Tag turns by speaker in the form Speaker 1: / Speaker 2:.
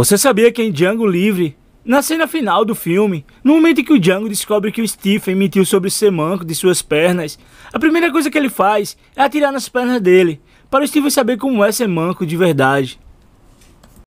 Speaker 1: Você sabia que em Django Livre, na cena final do filme, no momento em que o Django descobre que o Stephen mentiu sobre ser manco de suas pernas, a primeira coisa que ele faz é atirar nas pernas dele, para o Stephen saber como é ser manco de verdade.